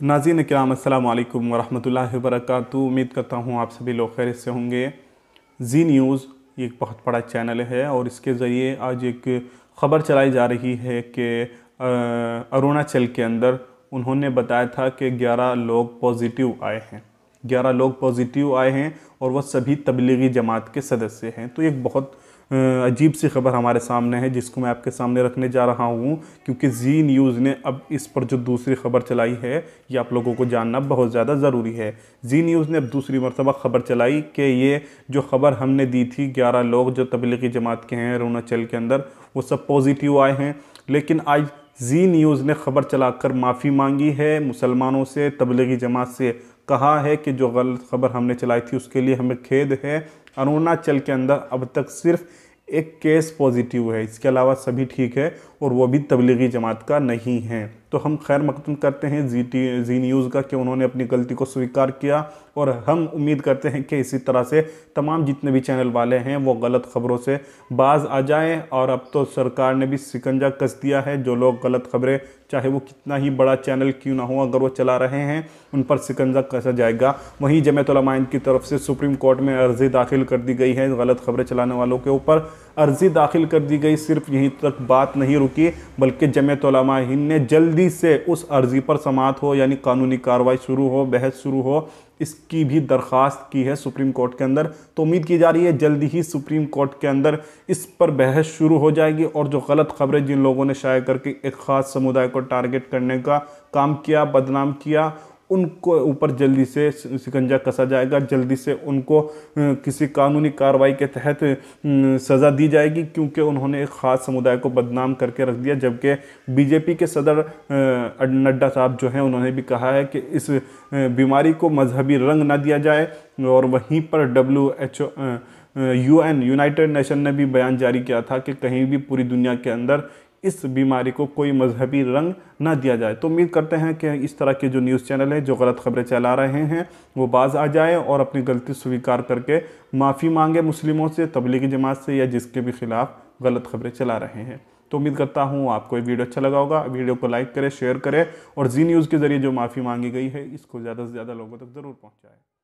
ناظرین اکرام السلام علیکم ورحمۃ اللہ وبرکاتہ امید کرتا ہوں آپ سبھی لوگ خیر سے ہوں گے زی نیوز ایک بہت بڑا چینل ہے اور اس کے ذریعے آج ایک خبر چلائی جا رہی ہے کہ اروناچل کے اندر انہوں نے بتایا تھا کہ گیارہ لوگ پوزیٹیو آئے ہیں گیارہ لوگ پوزیٹیو آئے ہیں اور وہ سبھی تبلیغی جماعت کے سے ہیں تو ایک بہت عجیب سی خبر ہمارے سامنے ہے جس کو میں آپ کے سامنے رکھنے جا رہا ہوں کیونکہ زی نیوز نے اب اس پر جو دوسری خبر چلائی ہے یہ آپ لوگوں کو جاننا بہت زیادہ ضروری ہے زی نیوز نے اب دوسری مرتبہ خبر چلائی کہ یہ جو خبر ہم نے دی تھی گیارہ لوگ جو تبلیغی جماعت کے ہیں اروناچل کے اندر وہ سب پوزیٹیو آئے ہیں لیکن آج زی نیوز نے خبر چلا کر معافی مانگی ہے مسلمانوں سے تبلیغی جماعت سے کہا ہے کہ جو غلط خبر ہم نے چلائی تھی اس کے لیے ہمیں کھید ہے اروناچل کے اندر اب تک صرف ایک کیس پوزیٹیو ہے اس کے علاوہ سبھی ٹھیک ہے اور وہ بھی تبلیغی جماعت کا نہیں ہے تو ہم خیر مقدم کرتے ہیں زی ٹی زی نیوز کا کہ انہوں نے اپنی غلطی کو سویکار کیا اور ہم امید کرتے ہیں کہ اسی طرح سے تمام جتنے بھی چینل والے ہیں وہ غلط خبروں سے باز آ جائیں اور اب تو سرکار نے بھی سکنجہ کس دیا ہے جو لوگ غلط خبریں چاہے وہ کتنا ہی بڑا چینل کیوں نہ ہو اگر وہ چلا رہے ہیں ان پر سکنجہ کسا جائے گا وہیں جمعیت علماء کی طرف سے سپریم کورٹ میں عرضی داخل کر دی گئی ہے غلط خبریں چلانے والوں کے اوپر عرضی داخل کر دی گئی صرف یہیں تک بات نہیں رکی بلکہ جمعیت علماء نے جلد جلدی سے اس عرضی پر سماعت ہو یعنی قانونی کاروائی شروع ہو بحث شروع ہو اس کی بھی درخواست کی ہے سپریم کورٹ کے اندر تو امید کی جا رہی ہے جلدی ہی سپریم کورٹ کے اندر اس پر بحث شروع ہو جائے گی اور جو غلط خبریں جن لوگوں نے شائع کر کے ایک خاص سمودائے کو ٹارگٹ کرنے کا کام کیا بدنام کیا ان کو اوپر جلدی سے سکنجا کسا جائے گا جلدی سے ان کو کسی قانونی کاروائی کے تحت سزا دی جائے گی کیونکہ انہوں نے ایک خاص سمودائے کو بدنام کر کے رکھ دیا جبکہ بی جے پی کے صدر نڈا صاحب جو ہیں انہوں نے بھی کہا ہے کہ اس بیماری کو مذہبی رنگ نہ دیا جائے اور وہیں پر W H O U N united nation نے بھی بیان جاری کیا تھا کہ کہیں بھی پوری دنیا کے اندر اس بیماری کو کوئی مذہبی رنگ نہ دیا جائے تو امید کرتے ہیں کہ اس طرح کے جو نیوز چینل ہیں جو غلط خبریں چلا رہے ہیں وہ باز آ جائے اور اپنی غلطی سویکار کر کے معافی مانگے مسلموں سے تبلیغی جماعت سے یا جس کے بھی خلاف غلط خبریں چلا رہے ہیں تو امید کرتا ہوں آپ کو یہ ویڈیو اچھا لگا ہوگا ویڈیو کو لائک کریں شیئر کریں اور زی نیوز کے ذریعے جو معافی مانگی گئی ہے اس کو زیادہ سے زیادہ لوگوں تک ضرور پہنچائے